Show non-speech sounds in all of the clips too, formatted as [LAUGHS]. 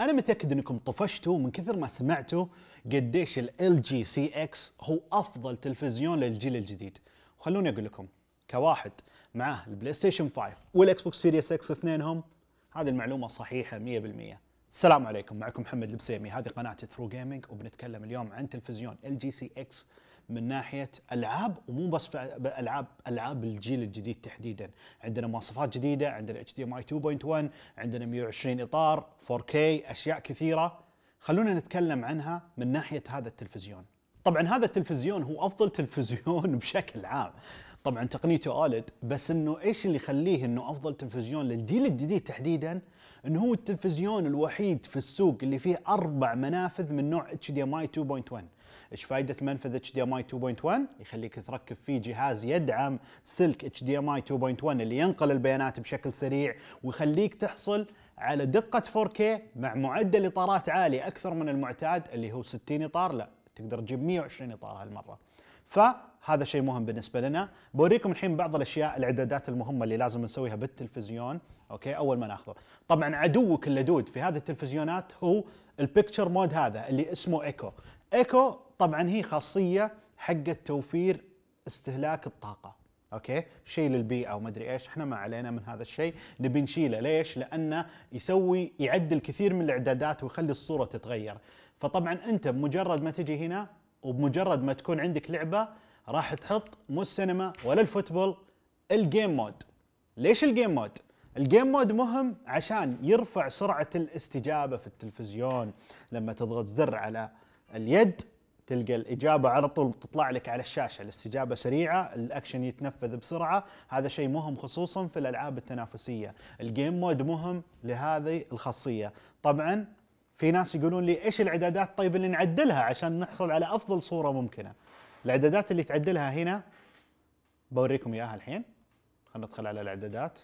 انا متاكد انكم طفشتوا من كثر ما سمعتوا قديش ال جي سي اكس هو افضل تلفزيون للجيل الجديد وخلوني اقول لكم كواحد معاه البلاي ستيشن 5 والاكس بوكس سيريس اكس اثنينهم هذه المعلومه صحيحه 100% السلام عليكم معكم محمد البسيمي هذه قناه ثرو جيمنج وبنتكلم اليوم عن تلفزيون ال جي سي اكس من ناحيه العاب ومو بس العاب العاب الجيل الجديد تحديدا عندنا مواصفات جديده عندنا اتش دي ام اي 2.1 عندنا 120 اطار 4K اشياء كثيره خلونا نتكلم عنها من ناحيه هذا التلفزيون طبعا هذا التلفزيون هو افضل [LAUGHS] تلفزيون بشكل عام طبعا تقنيته اولد بس انه ايش اللي يخليه انه افضل تلفزيون للجيل الجديد تحديدا انه هو التلفزيون الوحيد في السوق اللي فيه اربع منافذ من نوع اتش دي ام اي 2.1 ايش فائده منفذ اتش دي ام اي 2.1 يخليك تركب فيه جهاز يدعم سلك اتش دي ام اي 2.1 اللي ينقل البيانات بشكل سريع ويخليك تحصل على دقه 4K مع معدل اطارات عالي اكثر من المعتاد اللي هو 60 اطار لا تقدر تجيب 120 اطار هالمره ف هذا شيء مهم بالنسبه لنا بوريكم الحين بعض الاشياء الاعدادات المهمه اللي لازم نسويها بالتلفزيون اوكي اول ما ناخذه طبعا عدوك اللدود في هذه التلفزيونات هو البكتشر مود هذا اللي اسمه ايكو ايكو طبعا هي خاصيه حق توفير استهلاك الطاقه اوكي شيء للبيئه وما ادري ايش احنا ما علينا من هذا الشيء نبي نشيله ليش لانه يسوي يعدل كثير من الاعدادات ويخلي الصوره تتغير فطبعا انت بمجرد ما تجي هنا وبمجرد ما تكون عندك لعبه راح تحط مو السينما ولا الفوتبول الجيم مود ليش الجيم مود الجيم مود مهم عشان يرفع سرعه الاستجابه في التلفزيون لما تضغط زر على اليد تلقى الاجابه على طول تطلع لك على الشاشه الاستجابه سريعه الاكشن يتنفذ بسرعه هذا شيء مهم خصوصا في الالعاب التنافسيه الجيم مود مهم لهذه الخاصيه طبعا في ناس يقولون لي ايش الاعدادات طيب اللي نعدلها عشان نحصل على افضل صوره ممكنه الاعدادات اللي تعدلها هنا بوريكم اياها الحين خلينا ندخل على الاعدادات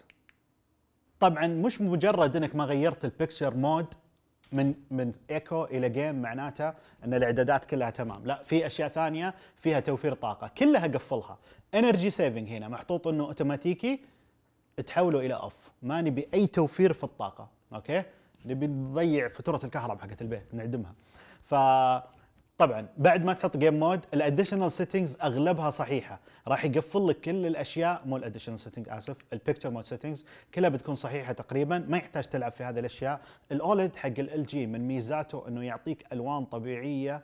طبعا مش مجرد انك ما غيرت البكتشر مود من من ايكو الى جيم معناته ان الاعدادات كلها تمام لا في اشياء ثانيه فيها توفير طاقه كلها قفلها انرجي سيفنج هنا محطوط انه اوتوماتيكي تحوله الى اوف ما نبي اي توفير في الطاقه اوكي نبي نضيع فاتوره الكهرباء حقت البيت نعدمها ف طبعا بعد ما تحط جيم مود الاديشنال سيتنجز اغلبها صحيحه راح يقفل لك كل الاشياء مو الاديشنال سيتنج اسف البيكتشر مود سيتنجز كلها بتكون صحيحه تقريبا ما يحتاج تلعب في هذه الاشياء الاولد حق ال جي من ميزاته انه يعطيك الوان طبيعيه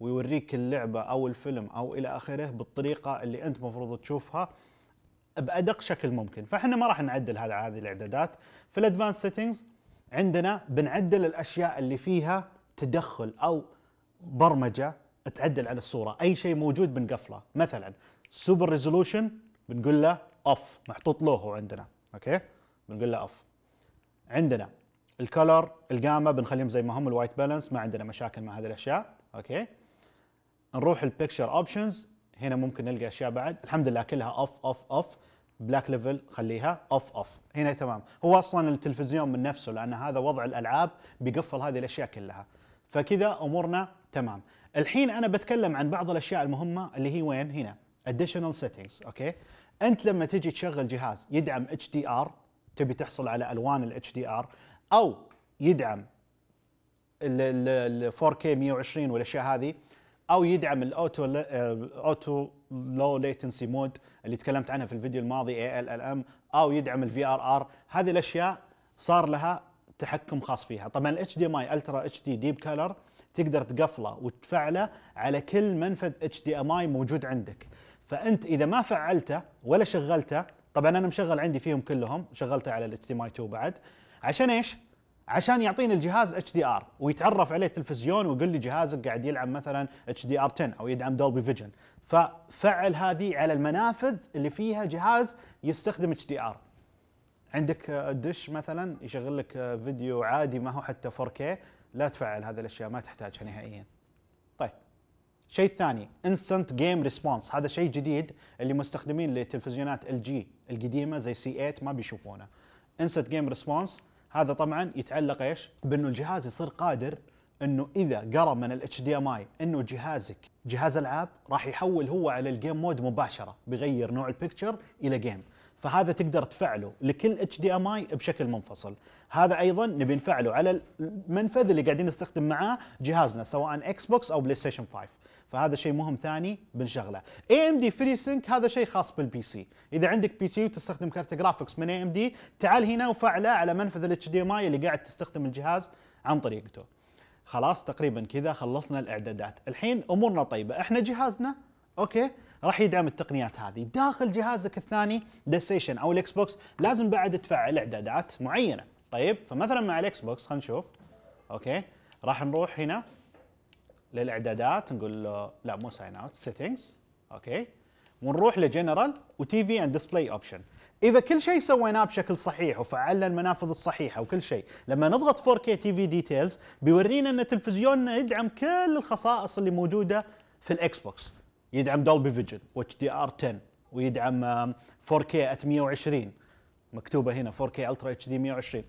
ويوريك اللعبه او الفيلم او الى اخره بالطريقه اللي انت مفروض تشوفها بادق شكل ممكن فاحنا ما راح نعدل هذا هذه الاعدادات في الادفانس سيتنجز عندنا بنعدل الاشياء اللي فيها تدخل او برمجه تعدل على الصوره اي شيء موجود بنقفله مثلا سوبر ريزولوشن بنقول له اوف محطوط هو عندنا اوكي بنقول له اوف عندنا الكلر الجاما بنخليهم زي ما هم الوايت بالانس ما عندنا مشاكل مع هذه الاشياء اوكي نروح البكتشر اوبشنز هنا ممكن نلقى اشياء بعد الحمد لله كلها اوف اوف اوف بلاك ليفل خليها اوف اوف هنا تمام هو اصلا التلفزيون من نفسه لان هذا وضع الالعاب بيقفل هذه الاشياء كلها فكذا امورنا تمام الحين انا بتكلم عن بعض الاشياء المهمه اللي هي وين هنا اديشنال سيتنجز اوكي انت لما تجي تشغل جهاز يدعم اتش دي ار تبي تحصل على الوان الاتش دي ار او يدعم ال 4K 120 والاشياء هذه او يدعم الاوتو اوتو لو ليتنسي مود اللي تكلمت عنها في الفيديو الماضي اي ال ال ام او يدعم الفي ار ار هذه الاشياء صار لها تحكم خاص فيها طبعا الاتش دي ام اي الترا اتش دي ديب كلر تقدر تقفله وتفعله على كل منفذ اتش دي ام اي موجود عندك فانت اذا ما فعلته ولا شغلته طبعا انا مشغل عندي فيهم كلهم شغلته على الاتش دي ام اي 2 بعد عشان ايش عشان يعطيني الجهاز اتش دي ار ويتعرف عليه التلفزيون ويقول لي جهازك قاعد يلعب مثلا اتش دي ار 10 او يدعم دولبي فيجن ففعل هذه على المنافذ اللي فيها جهاز يستخدم اتش دي ار عندك آه، دش مثلا يشغل لك آه، فيديو عادي ما هو حتى 4K لا تفعل هذه الاشياء ما تحتاجها نهائيا طيب شيء ثاني انستنت جيم ريسبونس هذا شيء جديد اللي مستخدمين لتلفزيونات ال جي القديمه زي سي 8 ما بيشوفونه انستنت جيم ريسبونس هذا طبعا يتعلق ايش بانه الجهاز يصير قادر انه اذا قرا من الاتش دي ام اي انه جهازك جهاز العاب راح يحول هو على الجيم مود مباشره بيغير نوع البكتشر الى جيم فهذا تقدر تفعله لكل اتش دي ام اي بشكل منفصل هذا ايضا نبي نفعله على المنفذ اللي قاعدين نستخدم معاه جهازنا سواء اكس بوكس او بلاي ستيشن 5 فهذا شيء مهم ثاني بنشغله اي ام دي فري سينك هذا شيء خاص بالبي سي اذا عندك بي سي وتستخدم كارت جرافكس من اي ام دي تعال هنا وفعله على منفذ الاتش دي ام اي اللي قاعد تستخدم الجهاز عن طريقته خلاص تقريبا كذا خلصنا الاعدادات الحين امورنا طيبه احنا جهازنا اوكي راح يدعم التقنيات هذه داخل جهازك الثاني بلاي ستيشن او الاكس بوكس لازم بعد تفعل اعدادات معينه طيب فمثلا مع الاكس بوكس خلينا نشوف اوكي راح نروح هنا للاعدادات نقول له لا مو ساين اوت سيتنجز اوكي ونروح لجنرال وتي في اند ديسبلاي اوبشن اذا كل شيء سويناه بشكل صحيح وفعلنا المنافذ الصحيحه وكل شيء لما نضغط 4K تي في ديتيلز بيورينا ان تلفزيوننا يدعم كل الخصائص اللي موجوده في الاكس بوكس يدعم دولبي فيجن واتش دي ار 10 ويدعم 4 كي ات 120 مكتوبه هنا 4 كي الترا اتش دي 120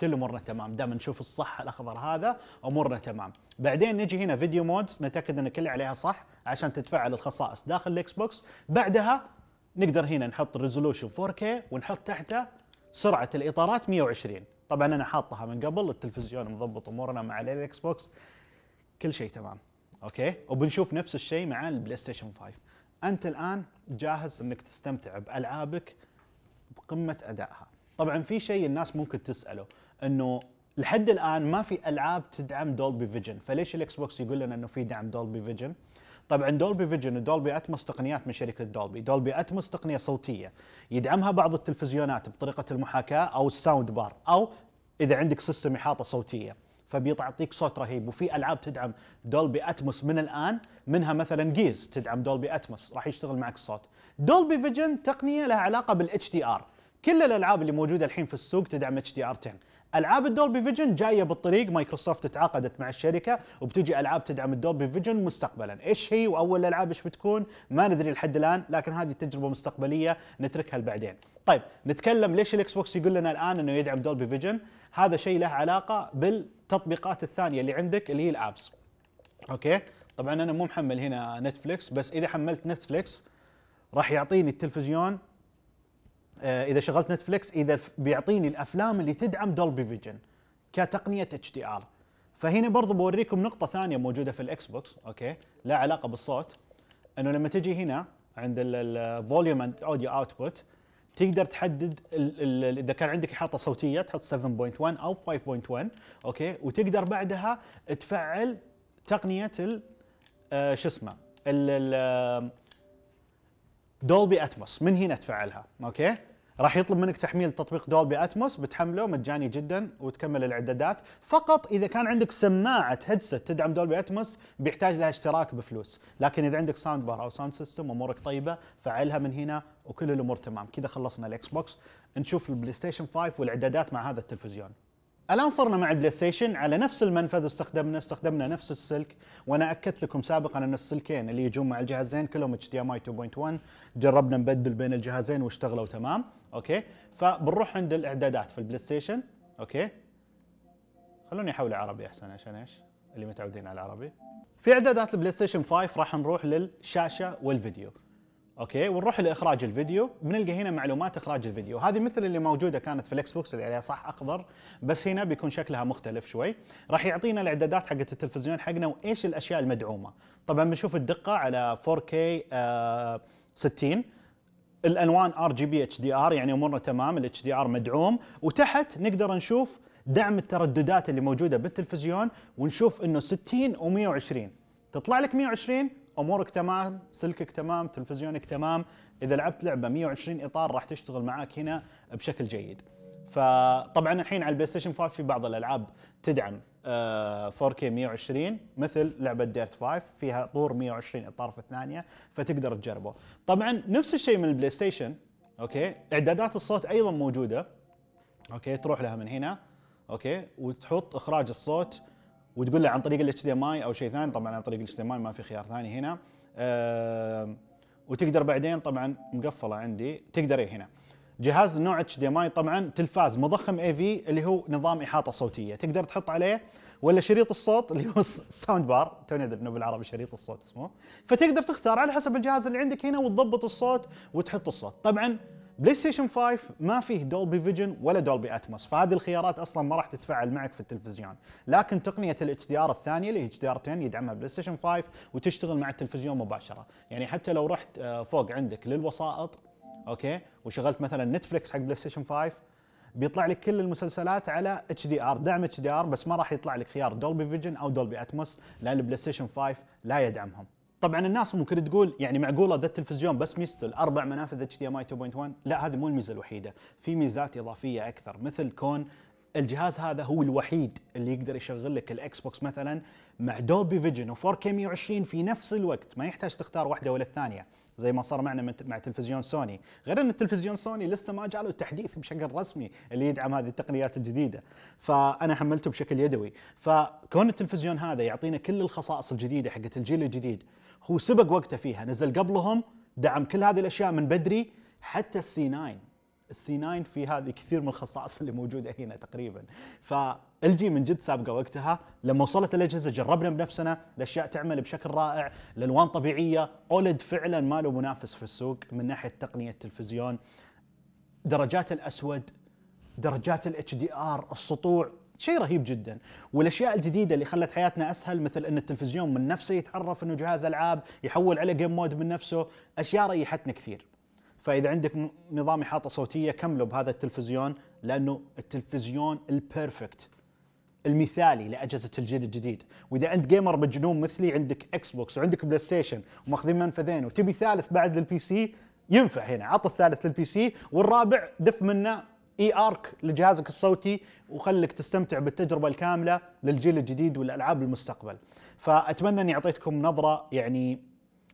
كل امورنا تمام دام نشوف الصح الاخضر هذا امورنا تمام بعدين نجي هنا فيديو مودز نتاكد ان كل عليها صح عشان تتفعل الخصائص داخل الاكس بوكس بعدها نقدر هنا نحط ريزولوشن 4K ونحط تحته سرعه الاطارات 120 طبعا انا حاطها من قبل التلفزيون مضبط امورنا مع الاكس بوكس كل شيء تمام اوكي وبنشوف نفس الشيء مع البلاي ستيشن 5 انت الان جاهز انك تستمتع بالعابك بقمه ادائها طبعا في شيء الناس ممكن تساله انه لحد الان ما في العاب تدعم دولبي فيجن فليش الاكس بوكس يقول لنا انه في دعم دولبي فيجن طبعا دولبي فيجن ودولبي اتموس تقنيات من شركه دولبي دولبي اتموس تقنيه صوتيه يدعمها بعض التلفزيونات بطريقه المحاكاه او الساوند بار او اذا عندك سيستم احاطه صوتيه فبيعطيك صوت رهيب وفي العاب تدعم دولبي اتموس من الان منها مثلا جيرز تدعم دولبي اتموس راح يشتغل معك الصوت دولبي فيجن تقنيه لها علاقه بالاتش دي ار كل الالعاب اللي موجوده الحين في السوق تدعم اتش دي ار 10 العاب الدولبي فيجن جايه بالطريق مايكروسوفت تعاقدت مع الشركه وبتجي العاب تدعم الدولبي فيجن مستقبلا ايش هي واول الالعاب ايش بتكون ما ندري لحد الان لكن هذه تجربه مستقبليه نتركها لبعدين طيب نتكلم ليش الاكس بوكس يقول لنا الان انه يدعم دولبي فيجن هذا شيء له علاقه بالتطبيقات الثانيه اللي عندك اللي هي الابس اوكي طبعا انا مو محمل هنا نتفلكس بس اذا حملت نتفلكس راح يعطيني التلفزيون آه، اذا شغلت نتفلكس اذا بيعطيني الافلام اللي تدعم دولبي فيجن كتقنيه اتش دي ار فهنا برضو بوريكم نقطه ثانيه موجوده في الاكس بوكس اوكي لا علاقه بالصوت انه لما تجي هنا عند الفوليوم اند اوديو اوتبوت تقدر تحدد الـ الـ اذا كان عندك احاطه صوتيه تحط 7.1 او 5.1 اوكي وتقدر بعدها تفعل تقنيه ال آه، شو اسمه دولبي اتموس من هنا تفعلها اوكي راح يطلب منك تحميل تطبيق دولبي اتموس بتحمله مجاني جدا وتكمل الاعدادات فقط اذا كان عندك سماعه هيدسيت تدعم دولبي اتموس بيحتاج لها اشتراك بفلوس لكن اذا عندك ساوند بار او ساوند سيستم امورك طيبه فعلها من هنا وكل الامور تمام كذا خلصنا الاكس بوكس نشوف البلاي ستيشن 5 والاعدادات مع هذا التلفزيون الان صرنا مع البلاي ستيشن على نفس المنفذ استخدمنا استخدمنا نفس السلك وانا اكدت لكم سابقا ان السلكين اللي يجون مع الجهازين كلهم اتش دي ام اي 2.1 جربنا نبدل بين الجهازين واشتغلوا تمام اوكي فبنروح عند الاعدادات في البلاي ستيشن اوكي خلوني احول عربي احسن عشان ايش اللي متعودين على العربي في اعدادات البلاي ستيشن 5 راح نروح للشاشه والفيديو اوكي ونروح لاخراج الفيديو بنلقى هنا معلومات اخراج الفيديو هذه مثل اللي موجوده كانت في الاكس بوكس اللي عليها صح اخضر بس هنا بيكون شكلها مختلف شوي راح يعطينا الاعدادات حقت التلفزيون حقنا وايش الاشياء المدعومه طبعا بنشوف الدقه على 4K آه 60 الالوان ار جي بي اتش دي ار يعني امورنا تمام الاتش دي ار مدعوم وتحت نقدر نشوف دعم الترددات اللي موجوده بالتلفزيون ونشوف انه 60 و120 تطلع لك 120 امورك تمام سلكك تمام تلفزيونك تمام اذا لعبت لعبه 120 اطار راح تشتغل معاك هنا بشكل جيد فطبعا الحين على البلاي ستيشن 5 في بعض الالعاب تدعم 4K آه، 120 مثل لعبه ديرت 5 فيها طور 120 اطار في الثانيه فتقدر تجربه طبعا نفس الشيء من البلاي ستيشن اوكي اعدادات الصوت ايضا موجوده اوكي تروح لها من هنا اوكي وتحط اخراج الصوت وتقول له عن طريق الاتش دي ام اي او شيء ثاني طبعا عن طريق الاتش دي ام اي ما في خيار ثاني هنا وتقدر بعدين طبعا مقفله عندي تقدر ايه هنا جهاز نوع اتش دي ام اي طبعا تلفاز مضخم اي في اللي هو نظام احاطه صوتيه تقدر تحط عليه ولا شريط الصوت اللي هو الساوند بار توني ادري انه بالعربي شريط الصوت اسمه فتقدر تختار على حسب الجهاز اللي عندك هنا وتضبط الصوت وتحط الصوت طبعا بلاي ستيشن 5 ما فيه دولبي فيجن ولا دولبي اتموس فهذه الخيارات اصلا ما راح تتفاعل معك في التلفزيون لكن تقنيه الاتش دي ار الثانيه اللي هي اتش دي ار 10 يدعمها بلاي ستيشن 5 وتشتغل مع التلفزيون مباشره يعني حتى لو رحت آه، فوق عندك للوسائط اوكي وشغلت مثلا نتفلكس حق بلاي ستيشن 5 بيطلع لك كل المسلسلات على اتش دي ار دعم اتش دي ار بس ما راح يطلع لك خيار دولبي فيجن او دولبي اتموس لان البلاي ستيشن 5 لا يدعمهم طبعا الناس ممكن تقول يعني معقوله ذا التلفزيون بس ميزته الاربع منافذ اتش دي ام اي 2.1 لا هذه مو الميزه الوحيده في ميزات اضافيه اكثر مثل كون الجهاز هذا هو الوحيد اللي يقدر يشغل لك الاكس بوكس مثلا مع دولبي فيجن و4 كي 120 في نفس الوقت ما يحتاج تختار واحده ولا الثانيه زي ما صار معنا مع تلفزيون سوني غير ان التلفزيون سوني لسه ما جاء له تحديث بشكل رسمي اللي يدعم هذه التقنيات الجديده فانا حملته بشكل يدوي فكون التلفزيون هذا يعطينا كل الخصائص الجديده حقت الجيل الجديد هو سبق وقته فيها نزل قبلهم دعم كل هذه الاشياء من بدري حتى السي 9 السي 9 في هذه كثير من الخصائص اللي موجوده هنا تقريبا فالجي من جد سابقه وقتها لما وصلت الاجهزه جربنا بنفسنا الاشياء تعمل بشكل رائع الالوان طبيعيه اولد فعلا ما له منافس في السوق من ناحيه تقنيه التلفزيون درجات الاسود درجات الاتش دي ار السطوع شيء رهيب جدا والاشياء الجديده اللي خلت حياتنا اسهل مثل ان التلفزيون من نفسه يتعرف انه جهاز العاب يحول عليه جيم مود من نفسه اشياء ريحتنا كثير فاذا عندك نظام احاطه صوتيه كمله بهذا التلفزيون لانه التلفزيون البيرفكت المثالي لاجهزه الجيل الجديد، واذا انت جيمر مجنون مثلي عندك اكس بوكس وعندك بلاي ستيشن وماخذين منفذين وتبي ثالث بعد للبي سي ينفع هنا عط الثالث للبي سي والرابع دف منه اي ارك لجهازك الصوتي وخلك تستمتع بالتجربه الكامله للجيل الجديد والالعاب المستقبل. فاتمنى اني اعطيتكم نظره يعني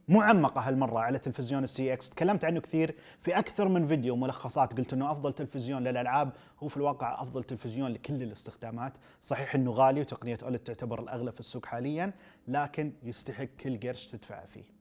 معمقه هالمره على تلفزيون السي اكس، تكلمت عنه كثير في اكثر من فيديو ملخصات قلت انه افضل تلفزيون للالعاب هو في الواقع افضل تلفزيون لكل الاستخدامات، صحيح انه غالي وتقنيه اولد تعتبر الاغلى في السوق حاليا، لكن يستحق كل قرش تدفعه فيه.